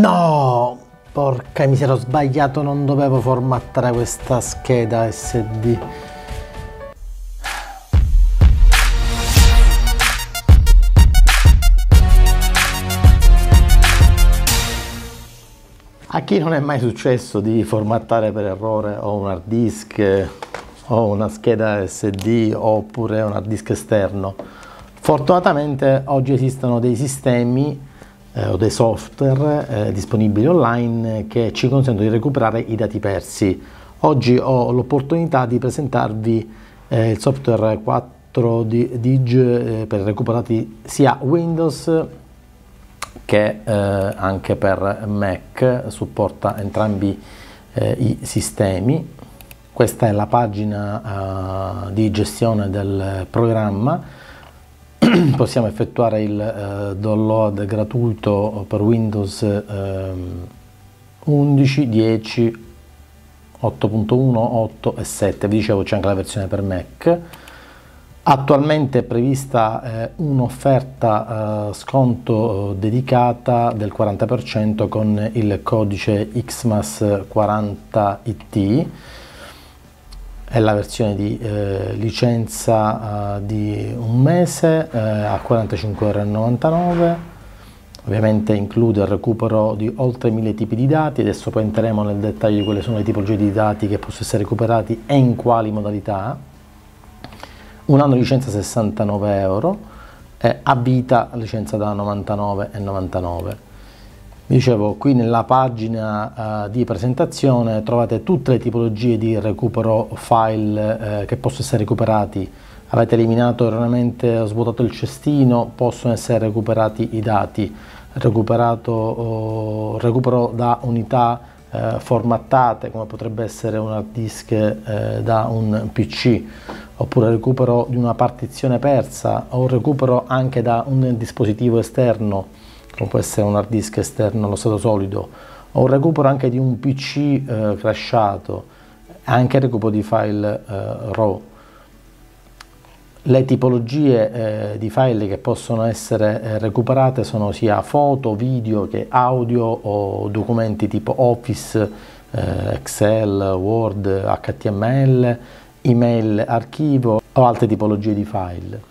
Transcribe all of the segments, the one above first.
No! Porca miseria, ho sbagliato, non dovevo formattare questa scheda SD. A chi non è mai successo di formattare per errore o un hard disk o una scheda SD oppure un hard disk esterno? Fortunatamente oggi esistono dei sistemi eh, o dei software eh, disponibili online che ci consentono di recuperare i dati persi. Oggi ho l'opportunità di presentarvi eh, il software 4 di, DIG eh, per recuperati sia Windows che eh, anche per Mac, supporta entrambi eh, i sistemi. Questa è la pagina di gestione del programma possiamo effettuare il eh, download gratuito per Windows 11, 10, 8.1, 8 e 7, vi dicevo c'è anche la versione per Mac. Attualmente è prevista eh, un'offerta eh, sconto eh, dedicata del 40% con il codice XMAS40IT è la versione di eh, licenza eh, di un mese eh, a 45,99€, ovviamente include il recupero di oltre mille tipi di dati, adesso poi entreremo nel dettaglio di quali sono le tipologie di dati che possono essere recuperati e in quali modalità, un anno di licenza 69 euro, e a vita licenza da 99,99 ,99. Dicevo, qui nella pagina uh, di presentazione trovate tutte le tipologie di recupero file uh, che possono essere recuperati. Avete eliminato erroneamente, svuotato il cestino, possono essere recuperati i dati. Uh, recupero da unità eh, formattate, come potrebbe essere un hard disk da un PC, oppure recupero di una partizione persa o recupero anche da un dispositivo esterno come può essere un hard disk esterno allo stato solido, o un recupero anche di un PC eh, crashato, anche il recupero di file eh, RAW. Le tipologie eh, di file che possono essere eh, recuperate sono sia foto, video che audio o documenti tipo Office, eh, Excel, Word, HTML, email, archivo o altre tipologie di file.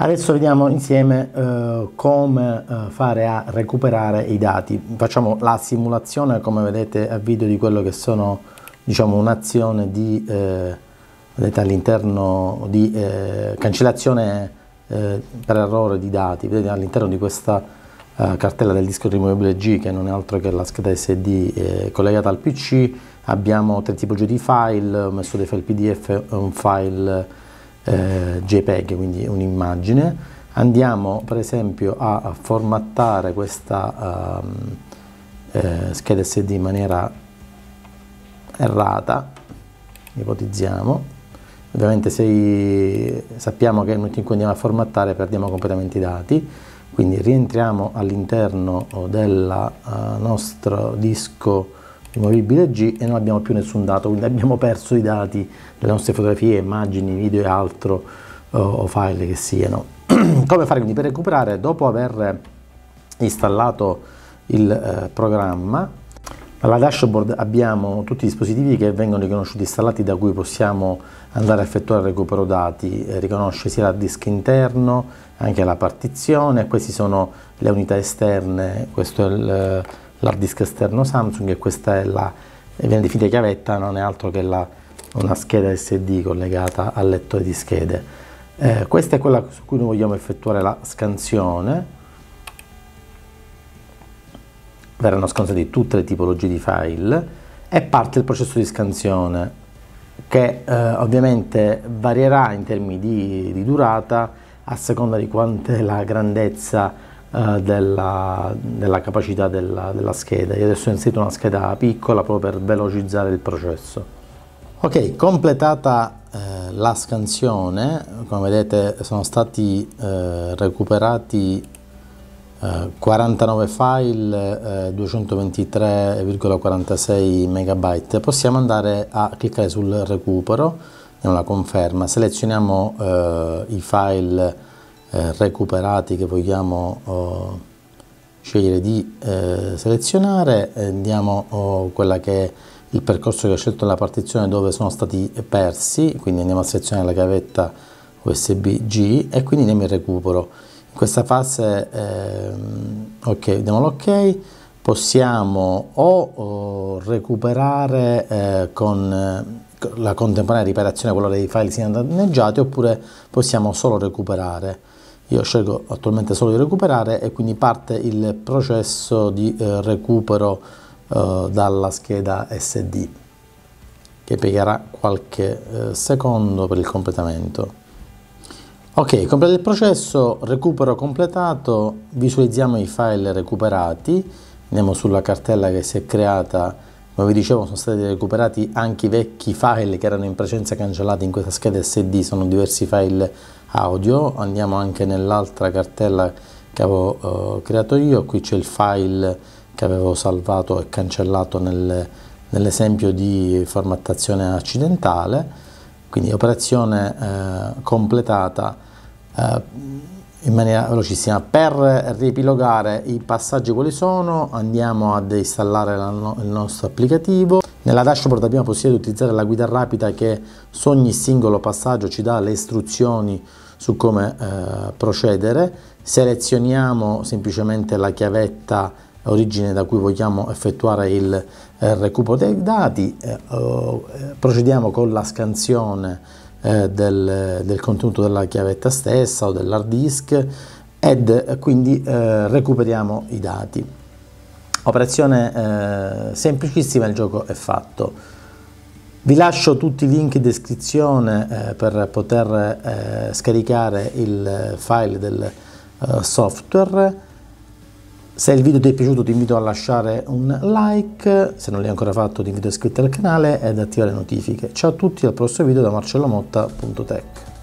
Adesso vediamo insieme eh, come eh, fare a recuperare i dati. Facciamo la simulazione, come vedete a video, di quello che sono diciamo, un'azione di, eh, all'interno di eh, cancellazione eh, per errore di dati. Vedete all'interno di questa eh, cartella del disco rimovibile G, che non è altro che la scheda SD collegata al PC, abbiamo tre tipologie di file, ho messo dei file PDF e un file eh, JPEG, quindi un'immagine, andiamo per esempio a formattare questa eh, eh, scheda SD in maniera errata, ipotizziamo, ovviamente se sappiamo che nel momento in cui andiamo a formattare perdiamo completamente i dati, quindi rientriamo all'interno eh, del eh, nostro disco rimovibile G e non abbiamo più nessun dato, quindi abbiamo perso i dati delle nostre fotografie, immagini, video e altro eh, o file che siano. Come fare quindi per recuperare? Dopo aver installato il eh, programma, alla dashboard abbiamo tutti i dispositivi che vengono riconosciuti installati da cui possiamo andare a effettuare il recupero dati, eh, riconosce sia il disk interno, anche la partizione, queste sono le unità esterne, questo è il eh, l'hard disk esterno Samsung e questa è la, viene definita chiavetta, non è altro che la, una scheda SD collegata al lettore di schede. Eh, questa è quella su cui noi vogliamo effettuare la scansione, verranno scansati tutte le tipologie di file e parte il processo di scansione che eh, ovviamente varierà in termini di, di, durata a seconda di quant'è la grandezza eh, della, della, capacità della, della, scheda. Io adesso ho inserito una scheda piccola proprio per velocizzare il processo. Ok, completata eh, la scansione, come vedete sono stati eh, recuperati 49 eh, file, 223,46 eh, megabyte. Possiamo andare a cliccare sul recupero, è una conferma, selezioniamo i file eh, recuperati che vogliamo oh, scegliere di eh, selezionare, andiamo oh, quella che è il percorso che ho scelto nella partizione dove sono stati persi, quindi andiamo a selezionare la gavetta USB-G e quindi andiamo in recupero. In questa fase, ehm, ok, diamo l'ok, possiamo o, o oh, recuperare eh, con eh, la contemporanea riparazione quello dei file siano danneggiati oppure possiamo solo recuperare io scelgo attualmente solo di recuperare e quindi parte il processo di eh, recupero eh, dalla scheda SD che piegherà qualche eh, secondo per il completamento. Ok, completa il processo, recupero completato, visualizziamo i file recuperati, andiamo sulla cartella che si è creata, come vi dicevo sono stati recuperati anche i vecchi file che erano in precedenza cancellati in questa scheda SD, sono diversi file audio andiamo anche nell'altra cartella che avevo eh, creato io qui c'è il file che avevo salvato e cancellato nel, nell'esempio di formattazione accidentale quindi operazione eh, completata eh, in maniera velocissima per riepilogare i passaggi quali sono andiamo ad installare la, il nostro applicativo nella dashboard abbiamo la possibilità di utilizzare la guida rapida che su ogni singolo passaggio ci dà le istruzioni su come eh, procedere. Selezioniamo semplicemente la chiavetta origine da cui vogliamo effettuare il eh, recupero dei dati, eh, eh procediamo con la scansione eh, del, del, contenuto della chiavetta stessa o dell'hard disk ed eh, quindi recuperiamo i dati. Operazione eh, semplicissima, il gioco è fatto. Vi lascio tutti i link in descrizione eh, per poter eh, scaricare il file del eh, software. Se il video ti è piaciuto ti invito a lasciare un like, se non l'hai ancora fatto ti invito a iscriverti al canale ed attivare le notifiche. Ciao a tutti, al prossimo video da marcellomotta.tech.